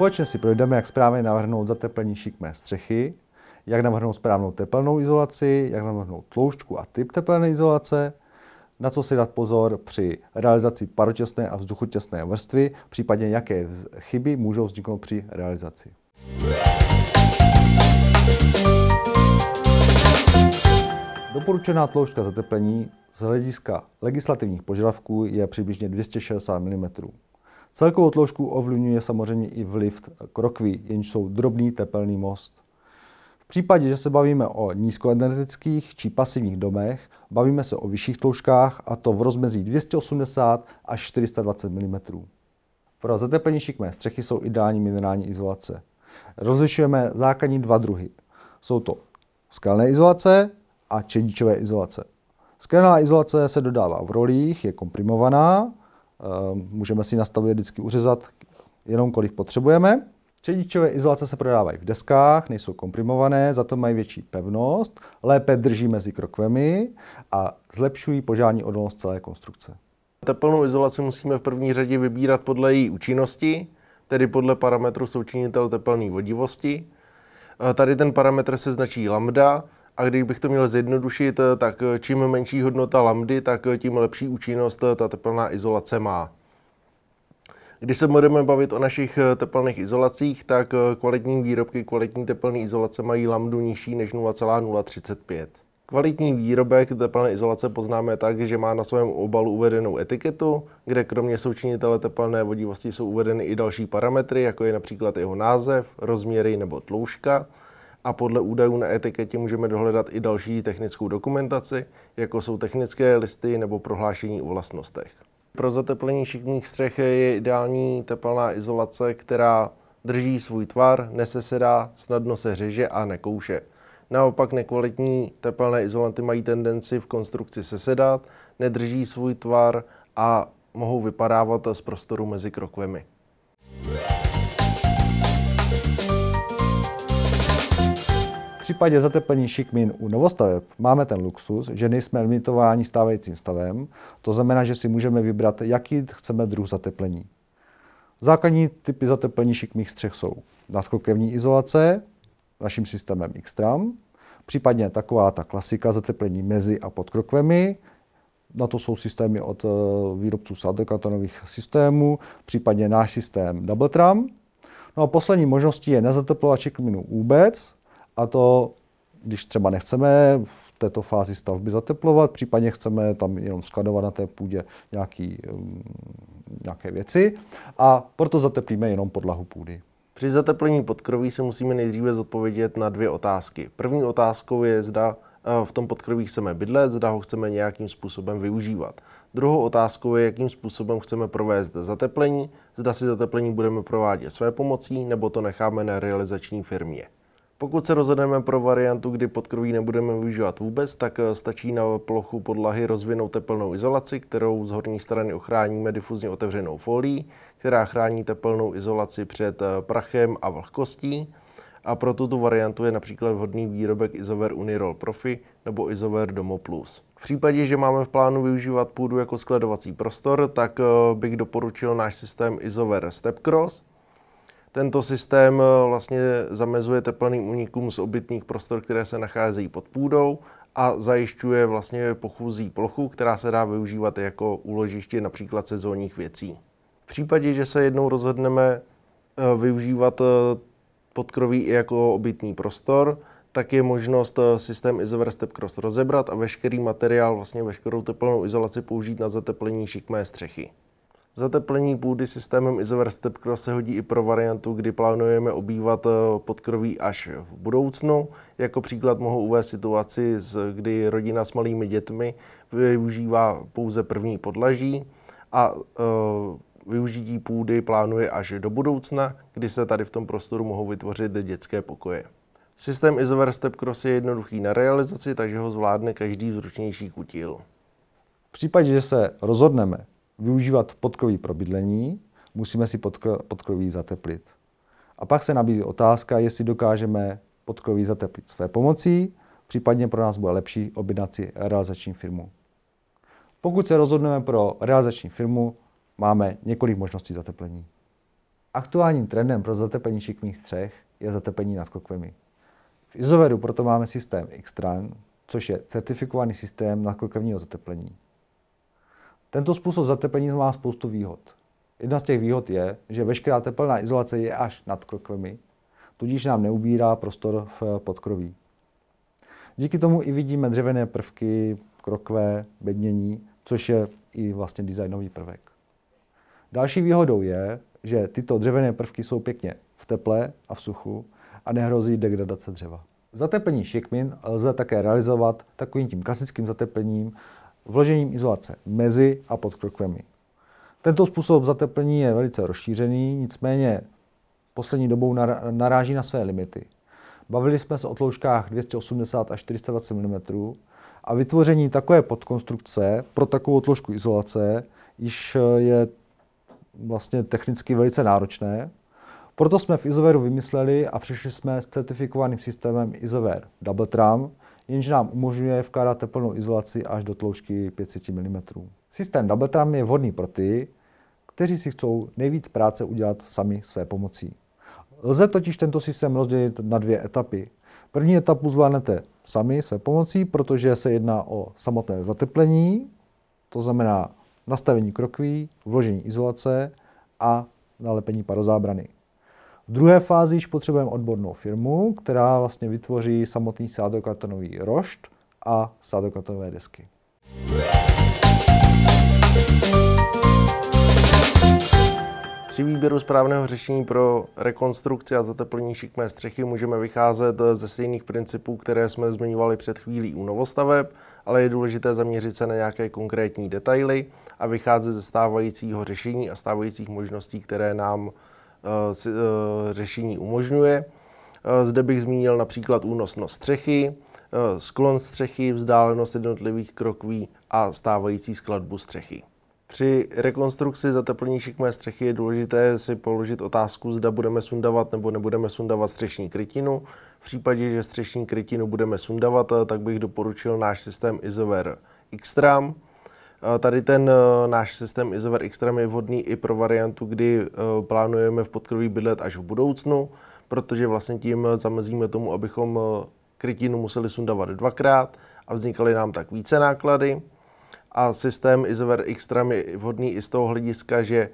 Společně si projdeme, jak správně navrhnout zateplení šikmé střechy, jak navrhnout správnou tepelnou izolaci, jak navrhnout tloušťku a typ tepelné izolace, na co si dát pozor při realizaci parotěsné a vzduchotěsné vrstvy, případně jaké chyby můžou vzniknout při realizaci. Doporučená tloušťka zateplení z hlediska legislativních požadavků je přibližně 260 mm. Celkovou tloušku ovlivňuje samozřejmě i vliv krokví, jenž jsou drobný tepelný most. V případě, že se bavíme o nízkoenergetických či pasivních domech, bavíme se o vyšších tloušťkách a to v rozmezí 280 až 420 mm. Pro zateplení šikmé střechy jsou ideální minerální izolace. Rozlišujeme základní dva druhy. Jsou to skalné izolace a čedičové izolace. Skalná izolace se dodává v rolích, je komprimovaná Eh, můžeme si nastavit vždycky uřezat jenom kolik potřebujeme. Čedičové izolace se prodávají v deskách, nejsou komprimované, za to mají větší pevnost, lépe drží mezi krokvemi a zlepšují požární odolnost celé konstrukce. Teplnou izolaci musíme v první řadě vybírat podle její účinnosti, tedy podle parametru součinitel teplné vodivosti. Eh, tady ten parametr se značí lambda, a kdybych to měl zjednodušit, eh, tak eh, čím menší hodnota lambdy, tak eh, tím lepší účinnost ta tepelná izolace má. Když se budeme bavit o našich tepelných izolacích, tak kvalitní výrobky kvalitní tepelné izolace mají lambdu nižší než 0,035. Kvalitní výrobek tepelné izolace poznáme tak, že má na svém obalu uvedenou etiketu, kde kromě součinitele tepelné vodivosti jsou uvedeny i další parametry, jako je například jeho název, rozměry nebo tloušťka a podle údajů na etiketě můžeme dohledat i další technickou dokumentaci, jako jsou technické listy nebo prohlášení o vlastnostech. Pro zateplení šikmých střech je ideální tepelná izolace, která drží svůj tvar, nesesedá, snadno se řeže a nekouše. Naopak nekvalitní tepelné izolanty mají tendenci v konstrukci sesedat, nedrží svůj tvar a mohou vypadávat z prostoru mezi krokvemi. Yeah. případě zateplení šikmín u novostaveb máme ten luxus, že nejsme limitováni stávajícím stavem, to znamená, že si můžeme vybrat, jaký chceme druh zateplení. Základní typy zateplení šikmých střech jsou nadkokevní izolace, naším systémem Xtram, případně taková ta klasika zateplení mezi a pod krokvemi, na to jsou systémy od eh, výrobců sadekatonových systémů, případně náš systém Double Tram. No a poslední možností je nezateplovat šikminu vůbec, a to, když třeba nechceme v této fázi stavby zateplovat, případně chceme tam jenom skladovat na té půdě nějaký, mm, nějaké věci a proto zateplíme jenom podlahu půdy. Při zateplení podkroví se musíme nejdříve zodpovědět na dvě otázky. První otázkou je, zda eh, v tom podkroví chceme bydlet, zda ho chceme nějakým způsobem využívat. Druhou otázkou je, jakým způsobem chceme provést zateplení, zda si zateplení budeme provádět své pomocí, nebo to necháme na realizační firmě. Pokud se rozhodneme pro variantu, kdy podkroví nebudeme využívat vůbec, tak eh, stačí na plochu podlahy rozvinout tepelnou izolaci, kterou z horní strany ochráníme difuzně otevřenou folí, která chrání tepelnou izolaci před eh, prachem a vlhkostí. A pro tuto variantu je například vhodný výrobek Isover Unirol Profi nebo Isover Domo Plus. V případě, že máme v plánu využívat půdu jako skladovací prostor, tak eh, bych doporučil náš systém Isover Step Cross, tento systém eh, vlastně zamezuje teplným únikům z obytných prostor, které se nacházejí pod půdou a zajišťuje vlastně pochůzí plochu, která se dá využívat jako úložiště například sezónních věcí. V případě, že se jednou rozhodneme eh, využívat eh, podkroví i jako obytný prostor, tak je možnost systém Izover Step Cross rozebrat a veškerý materiál, vlastně veškerou teplnou izolaci použít na zateplení šikmé střechy. Zateplení půdy systémem Isover Stepcro se hodí i pro variantu, kdy plánujeme obývat eh, podkroví až v budoucnu. Jako příklad mohu uvést situaci, kdy rodina s malými dětmi využívá pouze první podlaží a eh, využití půdy plánuje až do budoucna, kdy se tady v tom prostoru mohou vytvořit dětské pokoje. Systém Izover Step Cross je jednoduchý na realizaci, takže ho zvládne každý zručnější kutil. V případě, že se rozhodneme využívat podkroví pro bydlení, musíme si podkro, podkroví zateplit. A pak se nabízí otázka, jestli dokážeme podkroví zateplit své pomocí, případně pro nás bude lepší objednat si realizační firmu. Pokud se rozhodneme pro realizační firmu, máme několik možností zateplení. Aktuálním trendem pro zateplení šikmých střech je zatepení nad kokvemi. V Izoveru proto máme systém Xtran, což je certifikovaný systém nadkokevního zateplení. Tento způsob zatepení má spoustu výhod. Jedna z těch výhod je, že veškerá tepelná izolace je až nad krokvemi, tudíž nám neubírá prostor v podkroví. Díky tomu i vidíme dřevěné prvky, krokve, bednění, což je i vlastně designový prvek. Další výhodou je, že tyto dřevěné prvky jsou pěkně v teple a v suchu a nehrozí degradace dřeva. Zatepení šikmin lze také realizovat takovým tím klasickým zatepením, vložením izolace mezi a pod krokvemi. Tento způsob zateplení je velice rozšířený, nicméně poslední dobou naráží na své limity. Bavili jsme se o tlouškách 280 až 420 mm a vytvoření takové podkonstrukce pro takovou tloušku izolace již eh, je vlastně technicky velice náročné. Proto jsme v Izoveru vymysleli a přišli jsme s certifikovaným systémem Izover Double Tram, jenže nám umožňuje vkládat teplnou izolaci až do tloušťky 500 mm. Systém Double Tram je vhodný pro ty, kteří si chcou nejvíc práce udělat sami své pomocí. Lze totiž tento systém rozdělit na dvě etapy. První etapu zvládnete sami své pomocí, protože se jedná o samotné zateplení, to znamená nastavení krokví, vložení izolace a nalepení parozábrany. V druhé fázi již potřebujeme odbornou firmu, která vlastně vytvoří samotný sádokartonový rošt a sádokartonové desky. Při výběru správného řešení pro rekonstrukci a zateplení šikmé střechy můžeme vycházet ze stejných principů, které jsme zmiňovali před chvílí u novostaveb, ale je důležité zaměřit se na nějaké konkrétní detaily a vycházet ze stávajícího řešení a stávajících možností, které nám Eh, eh, řešení umožňuje. Eh, zde bych zmínil například únosnost střechy, sklon střechy, vzdálenost jednotlivých krokví a stávající skladbu střechy. Při rekonstrukci zateplení šikmé střechy je důležité si položit otázku, zda budeme sundavat nebo nebudeme sundavat střešní krytinu. V případě, že střešní krytinu budeme sundavat, tak bych doporučil náš systém Isover Xtram. Tady ten e, náš systém Isover Extrem je vhodný i pro variantu, kdy e, plánujeme v podkroví bydlet až v budoucnu, protože vlastně tím e, zamezíme tomu, abychom krytinu museli sundávat dvakrát a vznikaly nám tak více náklady. A systém Isover Extrem je vhodný i z toho hlediska, že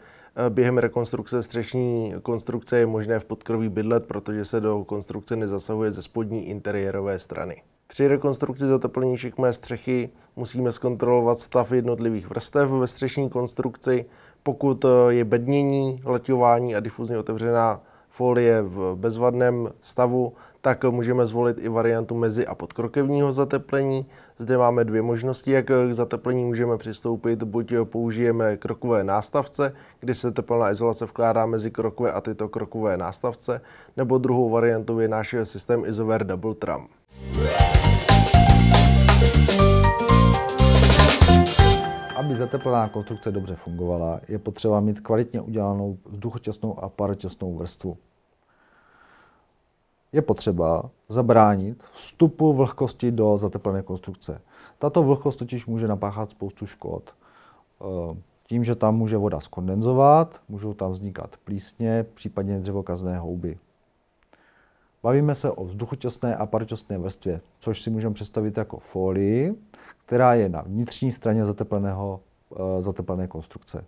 během rekonstrukce střešní konstrukce je možné v podkroví bydlet, protože se do konstrukce nezasahuje ze spodní interiérové strany. Při rekonstrukci zateplení šikmé střechy musíme zkontrolovat stav jednotlivých vrstev ve střešní konstrukci. Pokud eh, je bednění, leťování a difuzně otevřená folie v bezvadném stavu, tak můžeme zvolit i variantu mezi a podkrokevního zateplení. Zde máme dvě možnosti, jak eh, k zateplení můžeme přistoupit. Buď eh, použijeme krokové nástavce, kdy se tepelná izolace vkládá mezi krokové a tyto krokové nástavce, nebo druhou variantou je náš systém Isover Double Tram. Yeah. Aby zateplená konstrukce dobře fungovala, je potřeba mít kvalitně udělanou vzduchotěsnou a parotěsnou vrstvu. Je potřeba zabránit vstupu vlhkosti do zateplené konstrukce. Tato vlhkost totiž může napáchat spoustu škod. Eh, tím, že tam může voda skondenzovat, můžou tam vznikat plísně, případně dřevokazné houby. Bavíme se o vzduchotěsné a parotěsné vrstvě, což si můžeme představit jako folii, která je na vnitřní straně zatepleného, eh, zateplené konstrukce.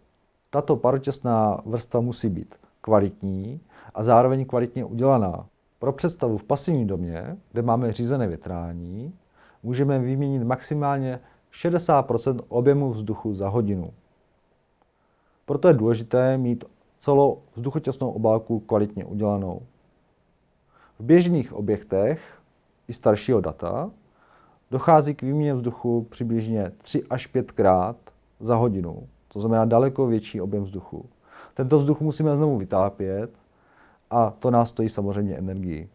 Tato parotěsná vrstva musí být kvalitní a zároveň kvalitně udělaná. Pro představu v pasivní domě, kde máme řízené větrání, můžeme vyměnit maximálně 60 objemu vzduchu za hodinu. Proto je důležité mít celou vzduchotěsnou obálku kvalitně udělanou. V běžných objektech i staršího data dochází k výměně vzduchu přibližně 3 až 5 krát za hodinu. To znamená daleko větší objem vzduchu. Tento vzduch musíme znovu vytápět a to nás stojí samozřejmě energii.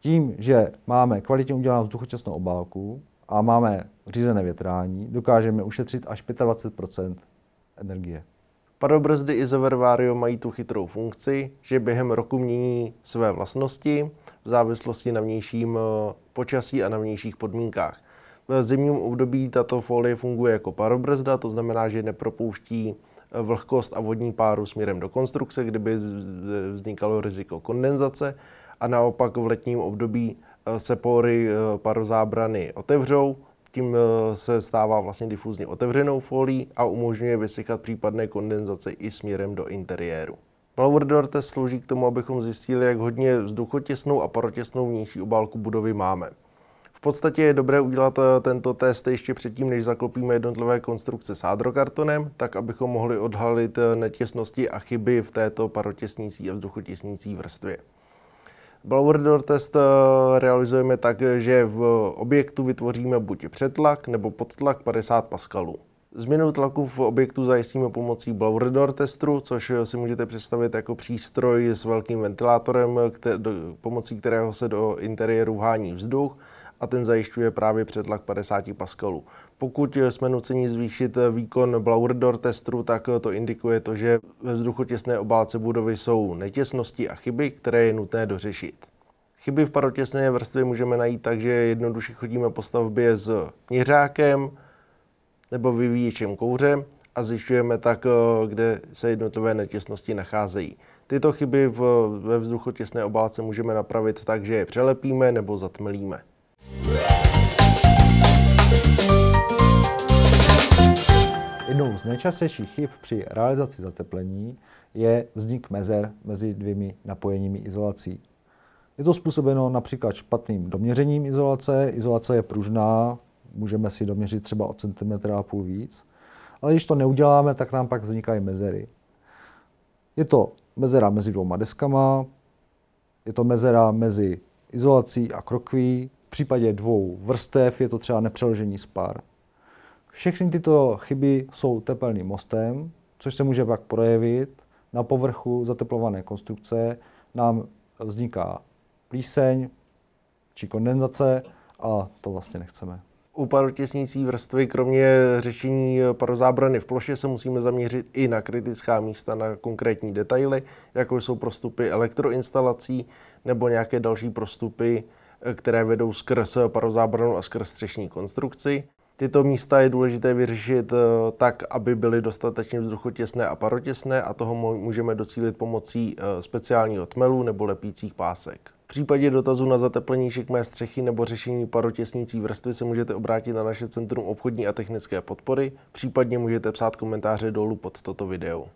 Tím, že máme kvalitně udělanou vzduchočasnou obálku a máme řízené větrání, dokážeme ušetřit až 25 energie. Padobrzdy Isovervario mají tu chytrou funkci, že během roku mění své vlastnosti v závislosti na vnějším eh, počasí a na vnějších podmínkách. V zimním období tato folie funguje jako parobrzda, to znamená, že nepropouští eh, vlhkost a vodní páru směrem do konstrukce, kdyby vznikalo riziko kondenzace a naopak v letním období eh, se pory parozábrany otevřou tím eh, se stává vlastně difuzně otevřenou folí a umožňuje vysychat případné kondenzace i směrem do interiéru. Blower door test slouží k tomu, abychom zjistili, jak hodně vzduchotěsnou a parotěsnou vnější obálku budovy máme. V podstatě je dobré udělat eh, tento test ještě předtím, než zaklopíme jednotlivé konstrukce s hádrokartonem, tak abychom mohli odhalit eh, netěsnosti a chyby v této parotěsnící a vzduchotěsnící vrstvě. Blower door test eh, realizujeme tak, že v objektu vytvoříme buď přetlak nebo podtlak 50 paskalů. Změnu tlaku v objektu zajistíme pomocí blower door testru, což si můžete představit jako přístroj s velkým ventilátorem, do, pomocí kterého se do interiéru hání vzduch a ten zajišťuje právě přetlak 50 paskalů. Pokud jsme nuceni zvýšit výkon Blaurdor testru, tak to indikuje to, že ve vzduchotěsné obálce budovy jsou netěsnosti a chyby, které je nutné dořešit. Chyby v parotěsné vrstvě můžeme najít tak, že jednoduše chodíme po stavbě s měřákem nebo vyvíječem kouře a zjišťujeme tak, kde se jednotlivé netěsnosti nacházejí. Tyto chyby ve vzduchotěsné obálce můžeme napravit tak, že je přelepíme nebo zatmlíme. Yeah. Jednou z nejčastějších chyb při realizaci zateplení je vznik mezer mezi dvěmi napojeními izolací. Je to způsobeno například špatným doměřením izolace. Izolace je pružná, můžeme si doměřit třeba o centimetr a půl víc. Ale když to neuděláme, tak nám pak vznikají mezery. Je to mezera mezi dvěma deskama, je to mezera mezi izolací a krokví. V případě dvou vrstev je to třeba nepřeložení spár. Všechny tyto chyby jsou tepelným mostem, což se může pak projevit na povrchu zateplované konstrukce. Nám vzniká plíseň či kondenzace a to vlastně nechceme. U parotěsnicí vrstvy, kromě řešení parozábrany v ploše, se musíme zaměřit i na kritická místa, na konkrétní detaily, jako jsou prostupy elektroinstalací nebo nějaké další prostupy, které vedou skrz parozábranu a skrz střešní konstrukci. Tyto místa je důležité vyřešit eh, tak, aby byly dostatečně vzduchotěsné a parotěsné a toho můžeme docílit pomocí eh, speciálního tmelu nebo lepících pásek. V případě dotazu na zateplení šikmé střechy nebo řešení parotěsnící vrstvy se můžete obrátit na naše Centrum obchodní a technické podpory, případně můžete psát komentáře dolů pod toto video.